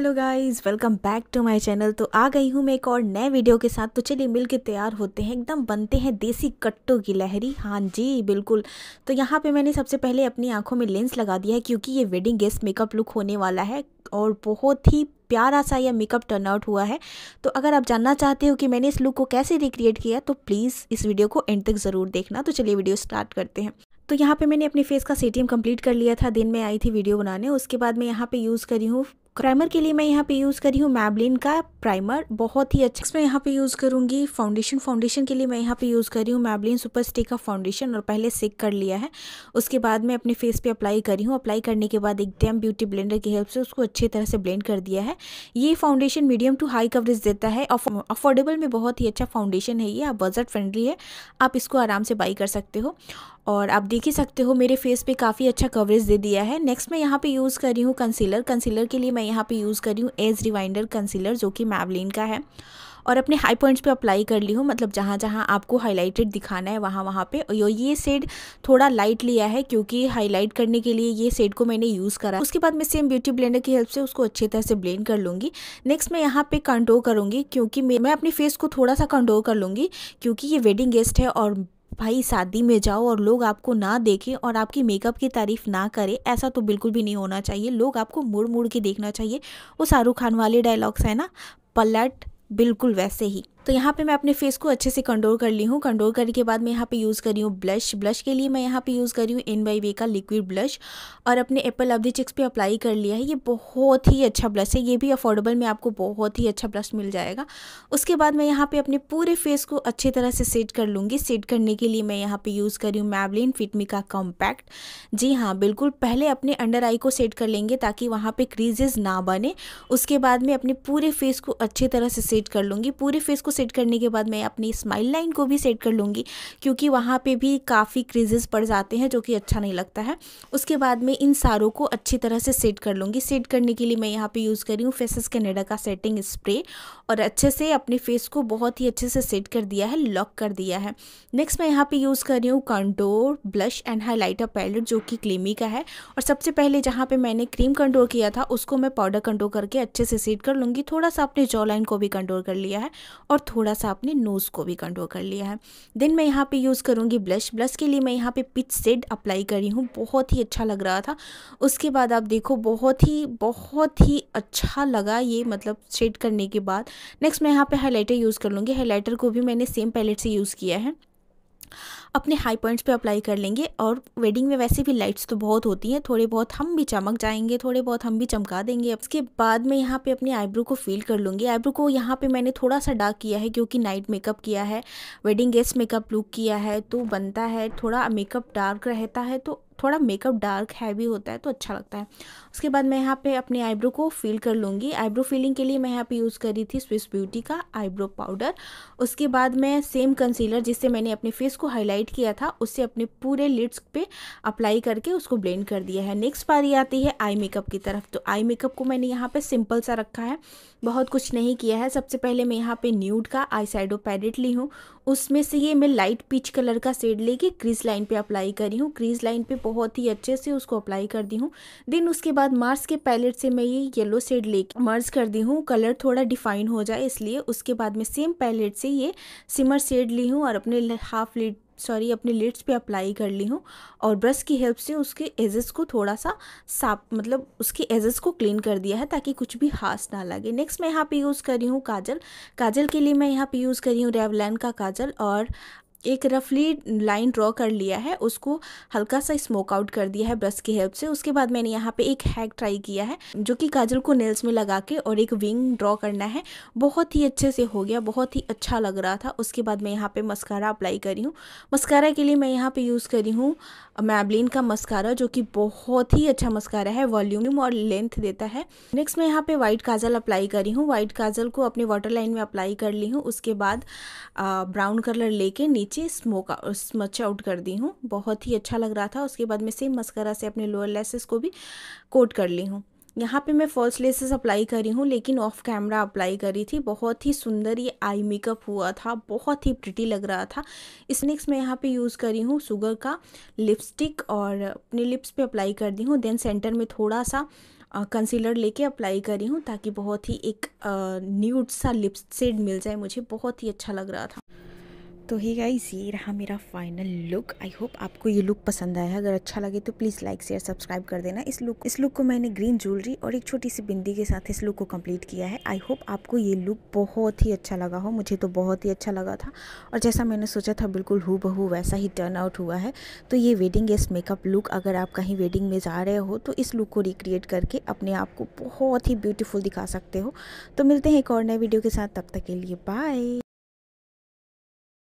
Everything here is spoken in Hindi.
hello guys welcome back to my channel तो आ गई हूँ मैं एक और नए वीडियो के साथ तो चलिए मिलके तैयार होते हैं एकदम बनते हैं देसी कट्टों की लहरी हाँ जी बिल्कुल तो यहाँ पे मैंने सबसे पहले अपनी आंखों में लेंस लगा दिया है क्योंकि ये वेडिंग गेस्ट मेकअप लुक होने वाला है और बहुत ही प्यारा सा यह मेकअप टर्न आउट हुआ है तो अगर आप जानना चाहते हो कि मैंने इस लुक को कैसे रिक्रिएट किया तो प्लीज़ इस वीडियो को एंड तक ज़रूर देखना तो चलिए वीडियो स्टार्ट करते हैं तो यहाँ पे मैंने अपने फेस का सी कंप्लीट कर लिया था दिन में आई थी वीडियो बनाने उसके बाद मैं यहाँ पे यूज़ करी हूँ क्राइमर के लिए मैं यहाँ पे यूज़ करी हूँ मैबलिन का प्राइमर बहुत ही अच्छा मैं यहाँ पे यूज़ करूँगी फाउंडेशन फाउंडेशन के लिए मैं यहाँ पे यूज़ कर रही हूँ मैबलिन सुपर स्टे का फाउंडेशन और पहले सेक कर लिया है उसके बाद मैं अपने फेस पे अप्लाई करी हूँ अप्लाई करने के बाद एकदम ब्यूटी ब्लेंडर की हेल्प से उसको अच्छी तरह से ब्लेंड कर दिया है ये foundation medium to high coverage देता है अफोर्डेबल में बहुत ही अच्छा फाउंडेशन है ये आप बजट फ्रेंडली है आप इसको आराम से बाई कर सकते हो और आप देख ही सकते हो मेरे फेस पे काफ़ी अच्छा कवरेज दे दिया है नेक्स्ट मैं यहाँ पे यूज़ कर रही हूँ कंसीलर कंसीलर के लिए मैं यहाँ पे यूज़ कर रही हूँ एज रिवाइंडर कंसीलर जो कि मैवलिन का है और अपने हाई पॉइंट्स पे अप्लाई कर ली हूँ मतलब जहाँ जहाँ आपको हाईलाइटेड दिखाना है वहाँ वहाँ पे और ये सेड थोड़ा लाइट लिया है क्योंकि हाईलाइट करने के लिए ये सेड को मैंने यूज़ करा उसके बाद मैं सेम ब्यूटी ब्लेंडर की हेल्प से उसको अच्छी तरह से ब्लेंड कर लूँगी नेक्स्ट मैं यहाँ पे कंट्रोल करूँगी क्योंकि मैं अपने फेस को थोड़ा सा कंट्रोल कर लूँगी क्योंकि ये वेडिंग गेस्ट है और भाई शादी में जाओ और लोग आपको ना देखें और आपकी मेकअप की तारीफ ना करें ऐसा तो बिल्कुल भी नहीं होना चाहिए लोग आपको मुड़ मुड़ के देखना चाहिए वो शाहरुख खान वाले डायलॉग्स हैं ना पलट बिल्कुल वैसे ही तो यहाँ पे मैं अपने फेस को अच्छे से कंट्रोल कर ली हूँ कंट्रोल करने के बाद मैं यहाँ पे यूज़ कर रही हूँ ब्लश ब्लश के लिए मैं यहाँ पे यूज़ कर रही हूँ इन बाई वे का लिक्विड ब्लश और अपने एप्पल अवधि चिक्स पे अप्लाई कर लिया है ये बहुत ही अच्छा ब्लश है ये भी अफोर्डेबल में आपको बहुत ही अच्छा ब्लश मिल जाएगा उसके बाद मैं यहाँ पर अपने पूरे फेस को अच्छी तरह से सेट कर लूँगी सेट करने के लिए मैं यहाँ पर यूज़ कर रही हूँ मैवलिन फिटमी का कॉम्पैक्ट जी हाँ बिल्कुल पहले अपने अंडर आई को सेट कर लेंगे ताकि वहाँ पर क्रीजेज ना बने उसके बाद मैं अपने पूरे फेस को अच्छी तरह से सेट कर लूँगी पूरे फेस को सेट करने के बाद मैं अपनी स्माइल लाइन को भी सेट कर लूँगी क्योंकि वहाँ पे भी काफ़ी क्रीजेस पड़ जाते हैं जो कि अच्छा नहीं लगता है उसके बाद में इन सारों को अच्छी तरह से सेट कर लूँगी सेट करने के लिए मैं यहाँ पे यूज़ कर रही हूँ फेसेस कैनेडा का सेटिंग स्प्रे और अच्छे से अपने फेस को बहुत ही अच्छे से सेट कर दिया है लॉक कर दिया है नेक्स्ट मैं यहाँ पे यूज़ कर रही हूँ contour blush and highlighter palette जो कि क्लेमी का है और सबसे पहले जहाँ पे मैंने क्रीम कंडोर किया था उसको मैं पाउडर कंडोर करके अच्छे से सेट कर लूँगी थोड़ा सा अपने जॉ लाइन को भी कंडोर कर लिया है और और थोड़ा सा अपने नोज़ को भी कंट्रोल कर लिया है देन मैं यहाँ पे यूज़ करूँगी ब्लश ब्लश के लिए मैं यहाँ पे पिच सेड अप्लाई करी हूँ बहुत ही अच्छा लग रहा था उसके बाद आप देखो बहुत ही बहुत ही अच्छा लगा ये मतलब शेड करने के बाद नेक्स्ट मैं यहाँ पर हाईलाइटर यूज़ कर लूँगी हाईलाइटर को भी मैंने सेम पैलेट से यूज़ किया है अपने हाई पॉइंट्स पे अप्लाई कर लेंगे और वेडिंग में वैसे भी लाइट्स तो बहुत होती हैं थोड़े बहुत हम भी चमक जाएंगे थोड़े बहुत हम भी चमका देंगे उसके बाद में यहाँ पे अपने आईब्रो को फील कर लूँगी आईब्रो को यहाँ पे मैंने थोड़ा सा डार्क किया है क्योंकि नाइट मेकअप किया है वेडिंग गेस्ट मेकअप लुक किया है तो बनता है थोड़ा मेकअप डार्क रहता है तो थोड़ा मेकअप डार्क हैवी होता है तो अच्छा लगता है उसके बाद मैं यहाँ पे अपने आईब्रो को फिल कर लूँगी आईब्रो फिलिंग के लिए मैं यहाँ पे यूज़ कर रही थी स्विस ब्यूटी का आईब्रो पाउडर उसके बाद मैं सेम कंसीलर जिससे मैंने अपने फेस को हाईलाइट किया था उससे अपने पूरे लिड्स पे अप्लाई करके उसको ब्लेंड कर दिया है नेक्स्ट बारी आती है आई मेकअप की तरफ तो आई मेकअप को मैंने यहाँ पर सिंपल सा रखा है बहुत कुछ नहीं किया है सबसे पहले मैं यहाँ पर न्यूड का आई साइडो पैडेट ली हूँ उसमें से ये मैं लाइट पीच कलर का सेड लेके क्रीज लाइन पे अप्लाई करी हूँ क्रीज लाइन पे बहुत ही अच्छे से उसको अप्लाई कर दी हूँ देन उसके बाद मार्स के पैलेट से मैं ये येलो शेड ले मर्ज कर दी हूँ कलर थोड़ा डिफाइन हो जाए इसलिए उसके बाद में सेम पैलेट से ये सिमर शेड ली हूँ और अपने हाफ लीड सॉरी अपने लिड्स पे अप्लाई कर ली हूँ और ब्रश की हेल्प से उसके एजेस को थोड़ा सा साफ मतलब उसके एजेस को क्लीन कर दिया है ताकि कुछ भी हास ना लगे नेक्स्ट मैं यहाँ पे यूज़ कर रही हूँ काजल काजल के लिए मैं यहाँ पे यूज़ कर रही हूँ रेवलैन का काजल और एक रफली लाइन ड्रॉ कर लिया है उसको हल्का सा स्मोक आउट कर दिया है ब्रश की हेल्प से उसके बाद मैंने यहाँ पे एक हैक ट्राई किया है जो कि काजल को नेल्स में लगा के और एक विंग ड्रॉ करना है बहुत ही अच्छे से हो गया बहुत ही अच्छा लग रहा था उसके बाद मैं यहाँ पे मस्कारा अप्लाई करी हूँ मस्कारा के लिए मैं यहाँ पे यूज़ करी हूँ मैबलिन का मस्कारा जो कि बहुत ही अच्छा मस्कारा है वॉल्यूम और लेंथ देता है नेक्स्ट मैं यहाँ पे वाइट काजल अप्लाई करी हूँ वाइट काजल को अपने वाटर लाइन में अप्लाई कर ली हूँ उसके बाद ब्राउन कलर लेके नीचे नीचे स्मोक स्मच आउट कर दी हूँ बहुत ही अच्छा लग रहा था उसके बाद मैं सेम मस्करा से अपने लोअर लेसेस को भी कोट कर ली हूँ यहाँ पे मैं फॉल्स लेसेस अप्लाई करी हूँ लेकिन ऑफ कैमरा अप्लाई करी थी बहुत ही सुंदर ये आई मेकअप हुआ था बहुत ही प्रिटी लग रहा था इस नेक्स मैं यहाँ पे यूज़ करी हूँ सुगर का लिपस्टिक और अपने लिप्स पे अप्लाई कर दी हूँ देन सेंटर में थोड़ा सा कंसीलर लेके अप्लाई करी हूँ ताकि बहुत ही एक न्यूट सा लिप्स मिल जाए मुझे बहुत ही अच्छा लग रहा था तो ही गाइज ये रहा मेरा फाइनल लुक आई होप आपको ये लुक पसंद आया है अगर अच्छा लगे तो प्लीज़ लाइक शेयर सब्सक्राइब कर देना इस लुक इस लुक को मैंने ग्रीन ज्वेलरी और एक छोटी सी बिंदी के साथ इस लुक को कंप्लीट किया है आई होप आपको ये लुक बहुत ही अच्छा लगा हो मुझे तो बहुत ही अच्छा लगा था और जैसा मैंने सोचा था बिल्कुल हु बहू वैसा ही टर्न आउट हुआ है तो ये वेडिंग एस मेकअप लुक अगर आप कहीं वेडिंग में जा रहे हो तो इस लुक को रिक्रिएट करके अपने आप को बहुत ही ब्यूटीफुल दिखा सकते हो तो मिलते हैं एक और नए वीडियो के साथ तब तक के लिए बाय